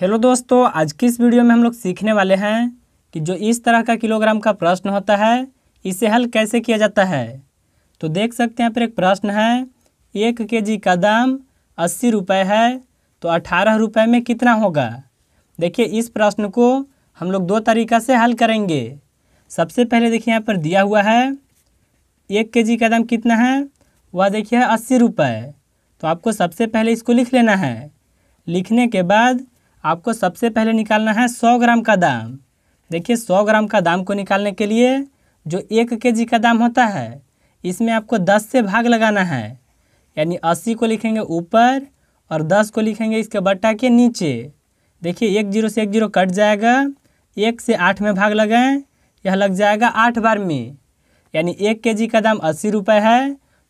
hello दोस्तों आज की इस वीडियो में हम लोग सीखने वाले हैं कि जो इस तरह का किलोग्राम का प्रश्न होता है इसे हल कैसे किया जाता है तो देख सकते हैं यहाँ पर एक प्रश्न है एक के जी का दाम अस्सी रुपये है तो अठारह रुपये में कितना होगा देखिए इस प्रश्न को हम लोग दो तरीका से हल करेंगे सबसे पहले देखिए यहाँ पर दिया हुआ है एक के जी का दाम कितना है वह देखिए अस्सी रुपये तो आपको सबसे पहले इसको लिख लेना है लिखने के बाद आपको सबसे पहले निकालना है सौ ग्राम का दाम देखिए सौ ग्राम का दाम को निकालने के लिए जो एक के जी का दाम होता है इसमें आपको दस से भाग लगाना है यानी अस्सी को लिखेंगे ऊपर और दस को लिखेंगे इसके बट्टा के नीचे देखिए एक जीरो से एक जीरो कट जाएगा एक से आठ में भाग लगाएं यह लग जाएगा आठ बार में यानी एक के जी का दाम अस्सी रुपये है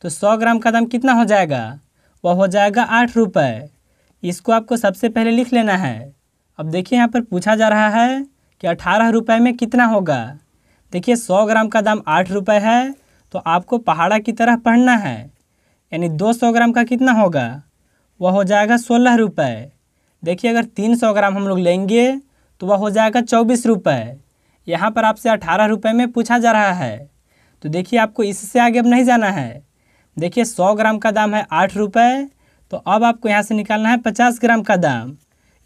तो सौ ग्राम का दाम कितना हो जाएगा वह हो जाएगा आठ रुपये इसको आपको सबसे पहले लिख लेना है अब देखिए यहाँ पर पूछा जा रहा है कि अठारह रुपये में कितना होगा देखिए सौ ग्राम का दाम आठ रुपये है तो आपको पहाड़ा की तरह पढ़ना है यानी दो सौ ग्राम का कितना होगा वह हो जाएगा सोलह रुपये देखिए अगर तीन सौ ग्राम हम लोग लेंगे तो वह हो जाएगा चौबीस रुपये यहाँ पर आपसे अठारह रुपये में पूछा जा रहा है तो देखिए आपको इससे आगे अब नहीं जाना है देखिए सौ ग्राम का दाम है आठ रुपये तो अब आपको यहाँ से निकालना है पचास ग्राम का दाम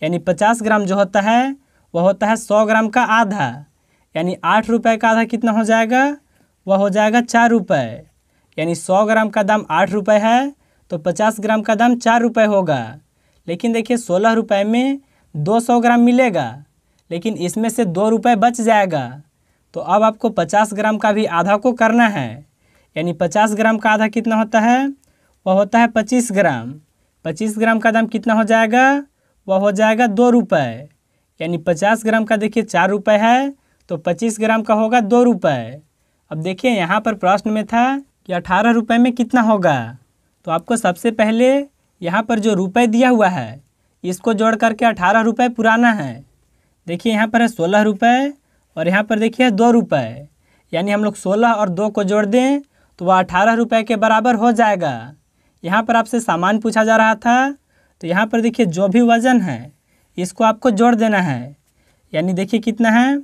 यानी पचास ग्राम जो होता है वह होता है सौ ग्राम का आधा यानी आठ रुपये का आधा कितना हो जाएगा वह हो जाएगा चार रुपये यानी सौ ग्राम का दाम आठ रुपये है तो पचास ग्राम का दाम चार रुपये होगा लेकिन देखिए सोलह रुपये में दो सौ ग्राम मिलेगा लेकिन इसमें से दो रुपये बच जाएगा तो अब आपको पचास ग्राम का भी आधा को करना है यानी पचास ग्राम का आधा कितना होता है वह होता है पच्चीस ग्राम पच्चीस ग्राम का दाम कितना हो जाएगा वह हो जाएगा दो रुपये यानी पचास ग्राम का देखिए चार रुपये है तो पच्चीस ग्राम का होगा दो रुपये अब देखिए यहाँ पर प्रश्न में था कि अठारह रुपये में कितना होगा तो आपको सबसे पहले यहाँ पर जो रुपये दिया हुआ है इसको जोड़ करके अठारह रुपये पुराना है देखिए यहाँ पर है सोलह रुपये और यहाँ पर देखिए दो रुपये यानी हम लोग सोलह और दो को जोड़ दें तो वह अठारह रुपये के बराबर हो जाएगा यहाँ पर आपसे सामान पूछा जा रहा था तो यहाँ पर देखिए जो भी वज़न है इसको आपको जोड़ देना है यानी देखिए कितना है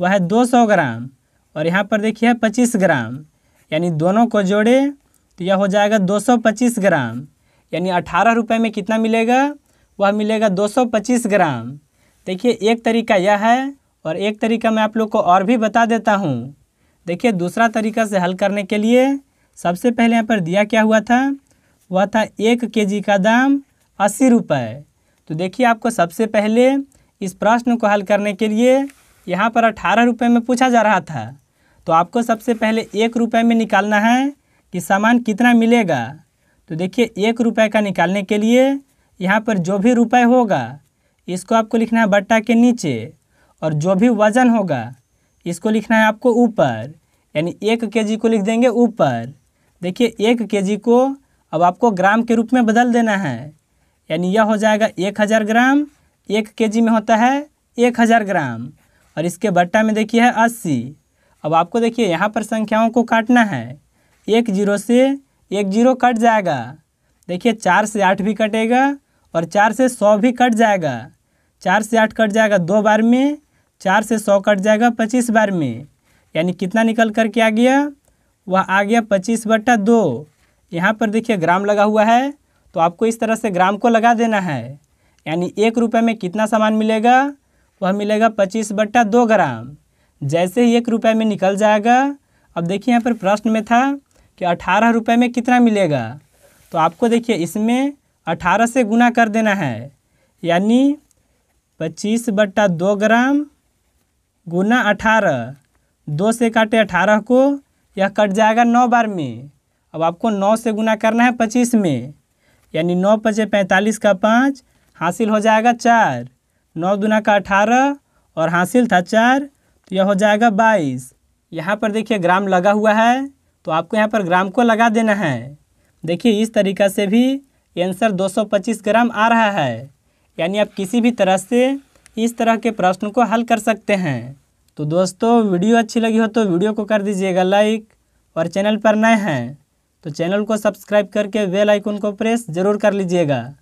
वह है 200 ग्राम और यहाँ पर देखिए है 25 ग्राम यानी दोनों को जोड़े तो यह हो जाएगा 225 ग्राम यानी अठारह रुपये में कितना मिलेगा वह मिलेगा 225 ग्राम देखिए एक तरीका यह है और एक तरीका मैं आप लोग को और भी बता देता हूँ देखिए दूसरा तरीका से हल करने के लिए सबसे पहले यहाँ पर दिया क्या हुआ था वह था एक जी का दाम अस्सी रुपये तो देखिए आपको सबसे पहले इस प्रश्न को हल करने के लिए यहाँ पर अठारह रुपये में पूछा जा रहा था तो आपको सबसे पहले एक रुपये में निकालना है कि सामान कितना मिलेगा तो देखिए एक रुपये का निकालने के लिए यहाँ पर जो भी रुपये होगा इसको आपको लिखना है बट्टा के नीचे और जो भी वज़न होगा इसको लिखना है आपको ऊपर यानी एक के को लिख देंगे ऊपर देखिए एक के को अब आपको ग्राम के रूप में बदल देना है यानी यह हो जाएगा एक हज़ार ग्राम एक केजी में होता है एक हज़ार ग्राम और इसके बट्टा में देखिए है अस्सी अब आपको देखिए यहाँ पर संख्याओं को काटना है एक जीरो से एक जीरो कट जाएगा देखिए चार से आठ भी कटेगा और चार से सौ भी कट जाएगा चार से आठ कट जाएगा दो बार में चार से सौ कट जाएगा पच्चीस बार में यानी कितना निकल कर के आ गया वह आ गया पच्चीस बट्टा दो यहाँ पर देखिए ग्राम लगा हुआ है तो आपको इस तरह से ग्राम को लगा देना है यानी एक रुपये में कितना सामान मिलेगा वह मिलेगा पच्चीस बट्टा दो ग्राम जैसे ही एक रुपये में निकल जाएगा अब देखिए यहाँ पर प्रश्न में था कि अठारह रुपये में कितना मिलेगा तो आपको देखिए इसमें अठारह से गुना कर देना है यानी पच्चीस बट्टा दो ग्राम गुना अठारह दो से काटे अठारह को यह कट जाएगा नौ बार में अब आपको नौ से गुना करना है पच्चीस में यानी नौ पचे पैंतालीस का पाँच हासिल हो जाएगा चार नौ दुना का अठारह और हासिल था चार तो यह हो जाएगा बाईस यहाँ पर देखिए ग्राम लगा हुआ है तो आपको यहाँ पर ग्राम को लगा देना है देखिए इस तरीका से भी आंसर 225 ग्राम आ रहा है यानी आप किसी भी तरह से इस तरह के प्रश्न को हल कर सकते हैं तो दोस्तों वीडियो अच्छी लगी हो तो वीडियो को कर दीजिएगा लाइक और चैनल पर नए हैं तो चैनल को सब्सक्राइब करके बेल आइकन को प्रेस जरूर कर लीजिएगा